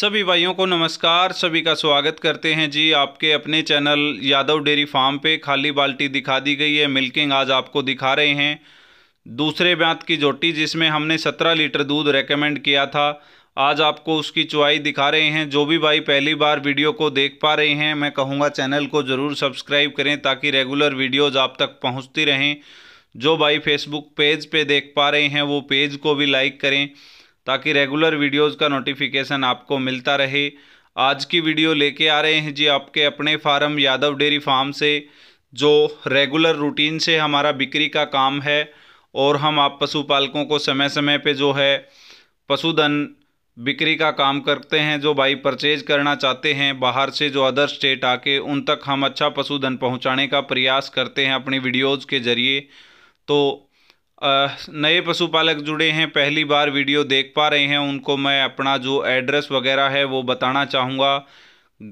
सभी भाइयों को नमस्कार सभी का स्वागत करते हैं जी आपके अपने चैनल यादव डेयरी फार्म पे खाली बाल्टी दिखा दी गई है मिल्किंग आज आपको दिखा रहे हैं दूसरे ब्यांत की जोटी जिसमें हमने 17 लीटर दूध रेकमेंड किया था आज आपको उसकी चुआई दिखा रहे हैं जो भी भाई पहली बार वीडियो को देख पा रहे हैं मैं कहूँगा चैनल को ज़रूर सब्सक्राइब करें ताकि रेगुलर वीडियोज़ आप तक पहुँचती रहें जो भाई फेसबुक पेज पे देख पा रहे हैं वो पेज को भी लाइक करें ताकि रेगुलर वीडियोस का नोटिफिकेशन आपको मिलता रहे आज की वीडियो लेके आ रहे हैं जी आपके अपने फार्म यादव डेयरी फार्म से जो रेगुलर रूटीन से हमारा बिक्री का काम है और हम आप पशुपालकों को समय समय पे जो है पशुधन बिक्री का काम करते हैं जो भाई परचेज करना चाहते हैं बाहर से जो अदर स्टेट आके उन तक हम अच्छा पशुधन पहुंचाने का प्रयास करते हैं अपनी वीडियोज़ के ज़रिए तो नए पशुपालक जुड़े हैं पहली बार वीडियो देख पा रहे हैं उनको मैं अपना जो एड्रेस वगैरह है वो बताना चाहूँगा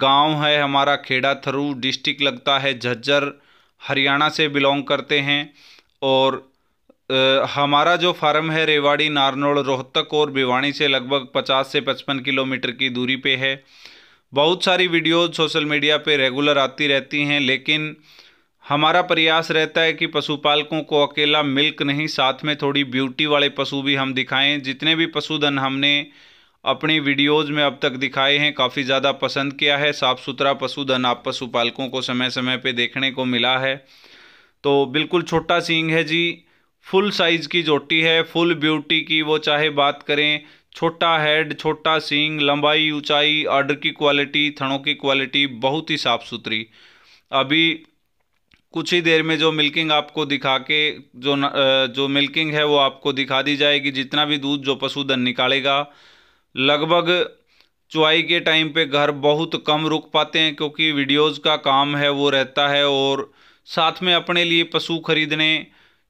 गांव है हमारा खेड़ा थरू डिस्ट्रिक्ट लगता है झज्जर हरियाणा से बिलोंग करते हैं और आ, हमारा जो फार्म है रेवाड़ी नारनौल रोहतक और भिवाणी से लगभग 50 से 55 किलोमीटर की दूरी पे है बहुत सारी वीडियोज सोशल मीडिया पे रेगुलर आती रहती हैं लेकिन हमारा प्रयास रहता है कि पशुपालकों को अकेला मिल्क नहीं साथ में थोड़ी ब्यूटी वाले पशु भी हम दिखाएं जितने भी पशुधन हमने अपनी वीडियोज़ में अब तक दिखाए हैं काफ़ी ज़्यादा पसंद किया है साफ़ सुथरा पशुधन आप पशुपालकों को समय समय पे देखने को मिला है तो बिल्कुल छोटा सींग है जी फुल साइज़ की जोटी है फुल ब्यूटी की वो चाहे बात करें छोटा हेड छोटा सींग लंबाई ऊंचाई ऑर्डर की क्वालिटी थनों की क्वालिटी बहुत ही साफ़ सुथरी अभी कुछ ही देर में जो मिल्किंग आपको दिखा के जो न, जो मिल्किंग है वो आपको दिखा दी जाएगी जितना भी दूध जो पशुधन निकालेगा लगभग चुआई के टाइम पे घर बहुत कम रुक पाते हैं क्योंकि वीडियोज़ का काम है वो रहता है और साथ में अपने लिए पशु खरीदने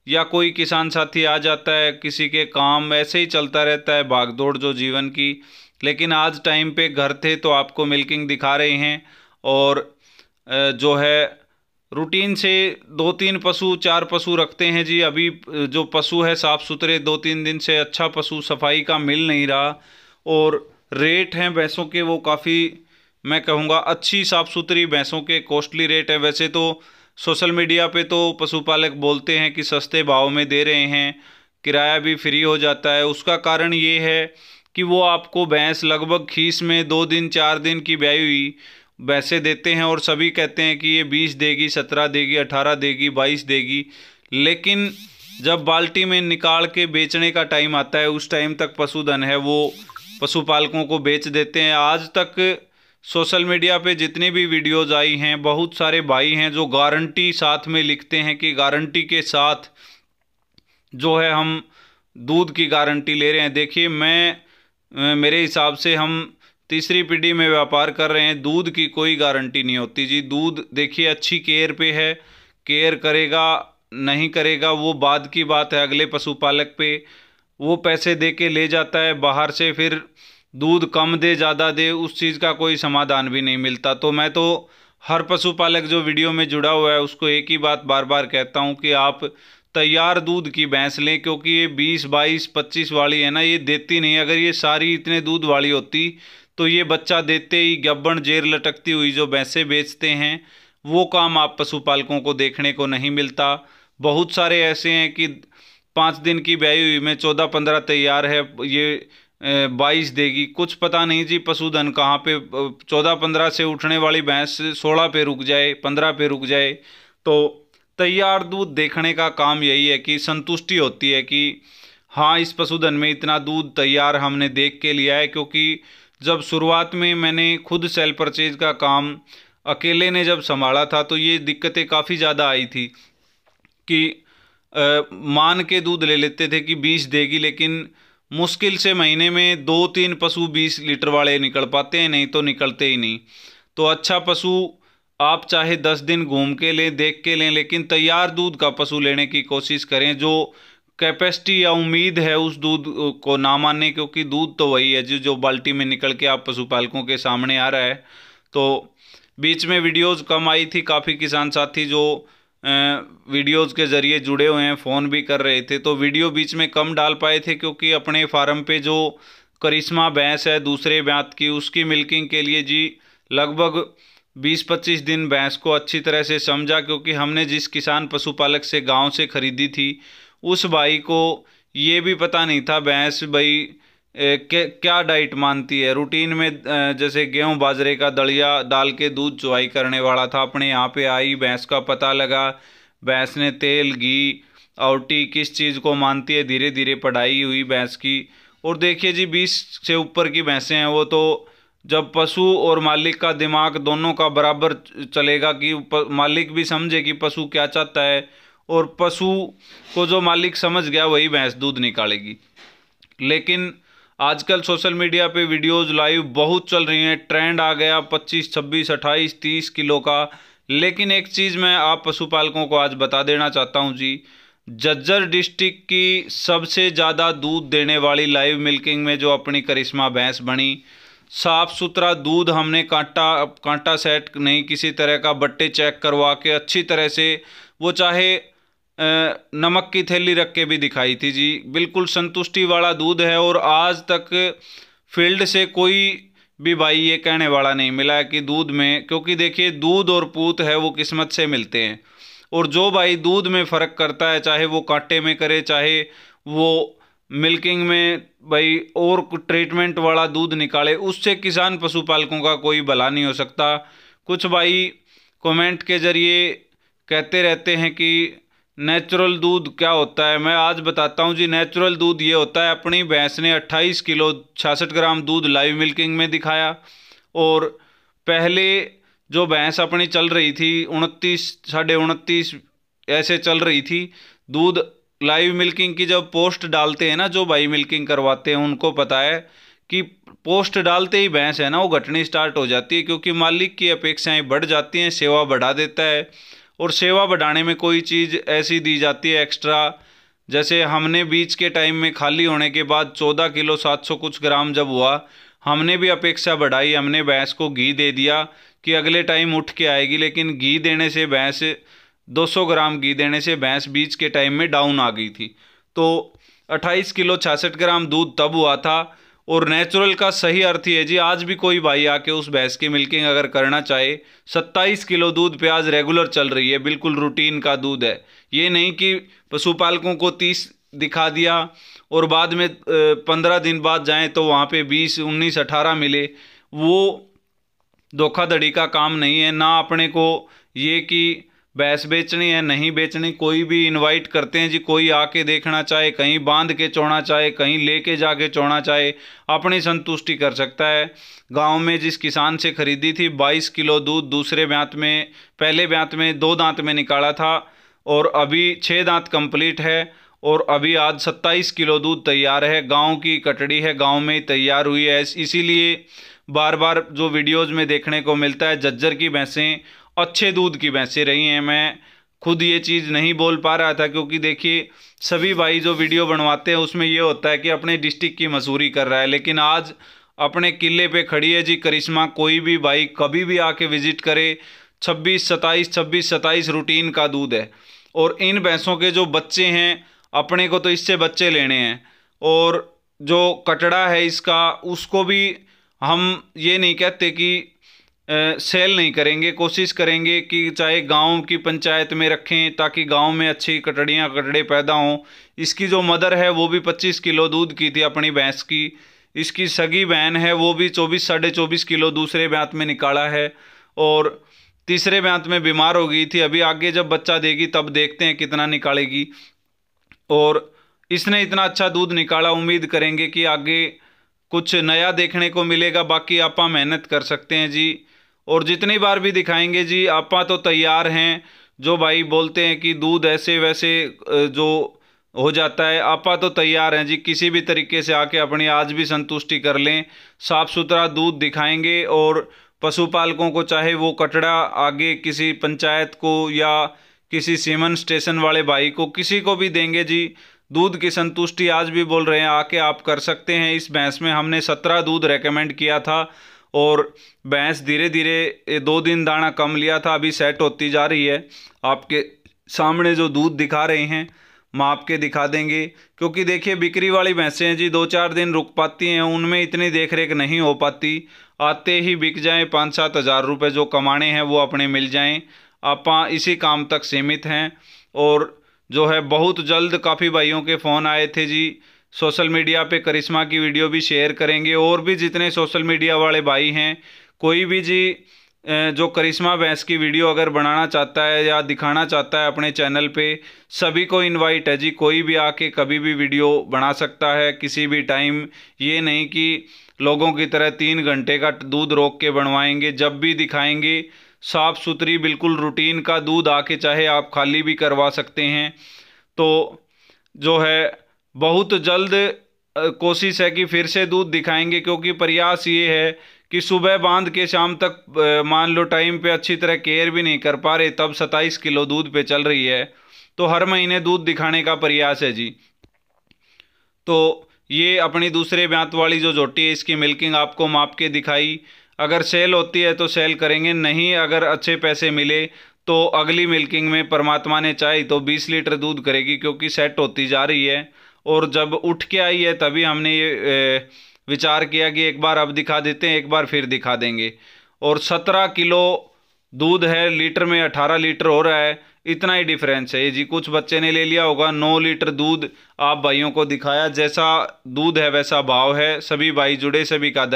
या कोई किसान साथी आ जाता है किसी के काम ऐसे ही चलता रहता है भागदौड़ जो जीवन की लेकिन आज टाइम पे घर थे तो आपको मिल्किंग दिखा रहे हैं और जो है रूटीन से दो तीन पशु चार पशु रखते हैं जी अभी जो पशु है साफ़ सुथरे दो तीन दिन से अच्छा पशु सफाई का मिल नहीं रहा और रेट हैं भैंसों के वो काफ़ी मैं कहूँगा अच्छी साफ़ सुथरी भैंसों के कॉस्टली रेट है वैसे तो सोशल मीडिया पे तो पशुपालक बोलते हैं कि सस्ते भाव में दे रहे हैं किराया भी फ्री हो जाता है उसका कारण ये है कि वो आपको भैंस लगभग खीस में दो दिन चार दिन की ब्याई हुई वैसे देते हैं और सभी कहते हैं कि ये बीस देगी सत्रह देगी अठारह देगी बाईस देगी लेकिन जब बाल्टी में निकाल के बेचने का टाइम आता है उस टाइम तक पशुधन है वो पशुपालकों को बेच देते हैं आज तक सोशल मीडिया पे जितनी भी वीडियोज़ आई हैं बहुत सारे भाई हैं जो गारंटी साथ में लिखते हैं कि गारंटी के साथ जो है हम दूध की गारंटी ले रहे हैं देखिए मैं मेरे हिसाब से हम तीसरी पीढ़ी में व्यापार कर रहे हैं दूध की कोई गारंटी नहीं होती जी दूध देखिए अच्छी केयर पे है केयर करेगा नहीं करेगा वो बाद की बात है अगले पशुपालक पे वो पैसे दे के ले जाता है बाहर से फिर दूध कम दे ज़्यादा दे उस चीज़ का कोई समाधान भी नहीं मिलता तो मैं तो हर पशुपालक जो वीडियो में जुड़ा हुआ है उसको एक ही बात बार बार कहता हूँ कि आप तैयार दूध की भैंस लें क्योंकि ये 20, 22, 25 वाली है ना ये देती नहीं अगर ये सारी इतने दूध वाली होती तो ये बच्चा देते ही गब्बन जेर लटकती हुई जो भैंसे बेचते हैं वो काम आप पशुपालकों को देखने को नहीं मिलता बहुत सारे ऐसे हैं कि पाँच दिन की ब्याई हुई में चौदह पंद्रह तैयार है ये बाईस देगी कुछ पता नहीं जी पशुधन कहाँ पे चौदह पंद्रह से उठने वाली भैंस सोलह पे रुक जाए पंद्रह पे रुक जाए तो तैयार दूध देखने का काम यही है कि संतुष्टि होती है कि हाँ इस पशुधन में इतना दूध तैयार हमने देख के लिया है क्योंकि जब शुरुआत में मैंने खुद सेल परचेज का काम अकेले ने जब संभाला था तो ये दिक्कतें काफ़ी ज़्यादा आई थी कि आ, मान के दूध ले लेते थे कि बीस देगी लेकिन मुश्किल से महीने में दो तीन पशु बीस लीटर वाले निकल पाते हैं नहीं तो निकलते ही नहीं तो अच्छा पशु आप चाहे दस दिन घूम के लें देख के लें लेकिन तैयार दूध का पशु लेने की कोशिश करें जो कैपेसिटी या उम्मीद है उस दूध को ना माने क्योंकि दूध तो वही है जो जो बाल्टी में निकल के आप पशुपालकों के सामने आ रहा है तो बीच में वीडियोस कम आई थी काफ़ी किसान साथी जो वीडियोस के ज़रिए जुड़े हुए हैं फ़ोन भी कर रहे थे तो वीडियो बीच में कम डाल पाए थे क्योंकि अपने फार्म पे जो करिश्मा भैंस है दूसरे ब्यात की उसकी मिल्किंग के लिए जी लगभग 20-25 दिन भैंस को अच्छी तरह से समझा क्योंकि हमने जिस किसान पशुपालक से गांव से खरीदी थी उस भाई को ये भी पता नहीं था भैंस भाई क्या डाइट मानती है रूटीन में जैसे गेहूं बाजरे का दलिया डाल के दूध चुवाई करने वाला था अपने यहाँ पे आई भैंस का पता लगा भैंस ने तेल घी औटी किस चीज़ को मानती है धीरे धीरे पढ़ाई हुई भैंस की और देखिए जी बीस से ऊपर की भैंसें हैं वो तो जब पशु और मालिक का दिमाग दोनों का बराबर चलेगा कि मालिक भी समझे कि पशु क्या चाहता है और पशु को जो मालिक समझ गया वही भैंस दूध निकालेगी लेकिन आजकल सोशल मीडिया पे वीडियोज़ लाइव बहुत चल रही हैं ट्रेंड आ गया 25, 26, 28, 30 किलो का लेकिन एक चीज़ मैं आप पशुपालकों को आज बता देना चाहता हूँ जी जज्जर डिस्ट्रिक्ट की सबसे ज़्यादा दूध देने वाली लाइव मिल्किंग में जो अपनी करिश्मा भैंस बनी साफ़ सुथरा दूध हमने कांटा कांटा सेट नहीं किसी तरह का बट्टे चेक करवा के अच्छी तरह से वो चाहे नमक की थैली रख के भी दिखाई थी जी बिल्कुल संतुष्टि वाला दूध है और आज तक फील्ड से कोई भी भाई ये कहने वाला नहीं मिला कि दूध में क्योंकि देखिए दूध और पूत है वो किस्मत से मिलते हैं और जो भाई दूध में फ़र्क करता है चाहे वो कांटे में करे चाहे वो मिल्किंग में भाई और ट्रीटमेंट वाला दूध निकाले उससे किसान पशुपालकों का कोई भला नहीं हो सकता कुछ भाई कमेंट के ज़रिए कहते रहते हैं कि नेचुरल दूध क्या होता है मैं आज बताता हूँ जी नेचुरल दूध ये होता है अपनी भैंस ने 28 किलो 66 ग्राम दूध लाइव मिल्किंग में दिखाया और पहले जो भैंस अपनी चल रही थी उनतीस साढ़े उनतीस ऐसे चल रही थी दूध लाइव मिल्किंग की जब पोस्ट डालते हैं ना जो भाई मिल्किंग करवाते हैं उनको पता है कि पोस्ट डालते ही भैंस है ना वो घटनी स्टार्ट हो जाती है क्योंकि मालिक की अपेक्षाएं बढ़ जाती हैं सेवा बढ़ा देता है और सेवा बढ़ाने में कोई चीज़ ऐसी दी जाती है एक्स्ट्रा जैसे हमने बीच के टाइम में खाली होने के बाद चौदह किलो सात सौ कुछ ग्राम जब हुआ हमने भी अपेक्षा बढ़ाई हमने भैंस को घी दे दिया कि अगले टाइम उठ के आएगी लेकिन घी देने से भैंस 200 ग्राम घी देने से भैंस बीच के टाइम में डाउन आ गई थी तो 28 किलो छियासठ ग्राम दूध तब हुआ था और नेचुरल का सही अर्थ ये है जी आज भी कोई भाई आके उस भैंस की मिल्किंग अगर करना चाहे 27 किलो दूध प्याज रेगुलर चल रही है बिल्कुल रूटीन का दूध है ये नहीं कि पशुपालकों को 30 दिखा दिया और बाद में 15 दिन बाद जाएं तो वहाँ पे 20 19 18 मिले वो धोखाधड़ी का काम नहीं है ना अपने को ये कि भैंस बेचनी है नहीं बेचनी कोई भी इनवाइट करते हैं जी कोई आके देखना चाहे कहीं बांध के चोना चाहे कहीं लेके जाके चोना चाहे अपनी संतुष्टि कर सकता है गांव में जिस किसान से खरीदी थी 22 किलो दूध दूसरे ब्यांत में पहले ब्यांत में दो दांत में निकाला था और अभी छः दांत कंप्लीट है और अभी आज सत्ताईस किलो दूध तैयार है गाँव की कटड़ी है गाँव में तैयार हुई है इसीलिए बार बार जो वीडियोज़ में देखने को मिलता है जज्जर की भैंसें अच्छे दूध की भैंसें रही हैं मैं खुद ये चीज़ नहीं बोल पा रहा था क्योंकि देखिए सभी भाई जो वीडियो बनवाते हैं उसमें ये होता है कि अपने डिस्ट्रिक्ट की मजूरी कर रहा है लेकिन आज अपने किले पे खड़ी है जी करिश्मा कोई भी भाई कभी भी आके विजिट करे छब्बीस सताईस छब्बीस सताईस रूटीन का दूध है और इन भैंसों के जो बच्चे हैं अपने को तो इससे बच्चे लेने हैं और जो कटड़ा है इसका उसको भी हम ये नहीं कहते कि सेल नहीं करेंगे कोशिश करेंगे कि चाहे गांव की पंचायत में रखें ताकि गांव में अच्छी कटड़ियाँ कटड़े पैदा हों इसकी जो मदर है वो भी 25 किलो दूध की थी अपनी भैंस की इसकी सगी बहन है वो भी चौबीस साढ़े चौबीस किलो दूसरे ब्यांत में निकाला है और तीसरे ब्यांत में बीमार हो गई थी अभी आगे जब बच्चा देगी तब देखते हैं कितना निकालेगी और इसने इतना अच्छा दूध निकाला उम्मीद करेंगे कि आगे कुछ नया देखने को मिलेगा बाकी आप मेहनत कर सकते हैं जी और जितनी बार भी दिखाएंगे जी आपा तो तैयार हैं जो भाई बोलते हैं कि दूध ऐसे वैसे जो हो जाता है आपा तो तैयार हैं जी किसी भी तरीके से आके अपनी आज भी संतुष्टि कर लें साफ़ सुथरा दूध दिखाएंगे और पशुपालकों को चाहे वो कटड़ा आगे किसी पंचायत को या किसी सीमन स्टेशन वाले भाई को किसी को भी देंगे जी दूध की संतुष्टि आज भी बोल रहे हैं आके आप कर सकते हैं इस भैंस में हमने सत्रह दूध रेकमेंड किया था और भैंस धीरे धीरे दो दिन दाना कम लिया था अभी सेट होती जा रही है आपके सामने जो दूध दिखा रहे हैं माप के दिखा देंगे क्योंकि देखिए बिक्री वाली भैंसें हैं जी दो चार दिन रुक पाती हैं उनमें इतनी देख रेख नहीं हो पाती आते ही बिक जाएँ पाँच सात हज़ार रुपये जो कमाने हैं वो अपने मिल जाएँ आप इसी काम तक सीमित हैं और जो है बहुत जल्द काफ़ी भाइयों के फ़ोन आए थे जी सोशल मीडिया पे करिश्मा की वीडियो भी शेयर करेंगे और भी जितने सोशल मीडिया वाले भाई हैं कोई भी जी जो करिश्मा भैंस की वीडियो अगर बनाना चाहता है या दिखाना चाहता है अपने चैनल पे सभी को इनवाइट है जी कोई भी आके कभी भी वीडियो बना सकता है किसी भी टाइम ये नहीं कि लोगों की तरह तीन घंटे का दूध रोक के बनवाएंगे जब भी दिखाएंगे साफ़ सुथरी बिल्कुल रूटीन का दूध आके चाहे आप खाली भी करवा सकते हैं तो जो है बहुत जल्द कोशिश है कि फिर से दूध दिखाएंगे क्योंकि प्रयास ये है कि सुबह बांध के शाम तक मान लो टाइम पे अच्छी तरह केयर भी नहीं कर पा रहे तब 27 किलो दूध पे चल रही है तो हर महीने दूध दिखाने का प्रयास है जी तो ये अपनी दूसरे ब्यांत वाली जो जोटी है इसकी मिल्किंग आपको माप के दिखाई अगर सेल होती है तो सेल करेंगे नहीं अगर अच्छे पैसे मिले तो अगली मिल्किंग में परमात्मा ने चाहे तो 20 लीटर दूध करेगी क्योंकि सेट होती जा रही है और जब उठ के आई है तभी हमने ये विचार किया कि एक बार अब दिखा देते हैं एक बार फिर दिखा देंगे और सत्रह किलो दूध है लीटर में अठारह लीटर हो रहा है इतना ही डिफरेंस है जी कुछ बच्चे ने ले लिया होगा नौ लीटर दूध आप भाइयों को दिखाया जैसा दूध है वैसा भाव है सभी भाई जुड़े सभी का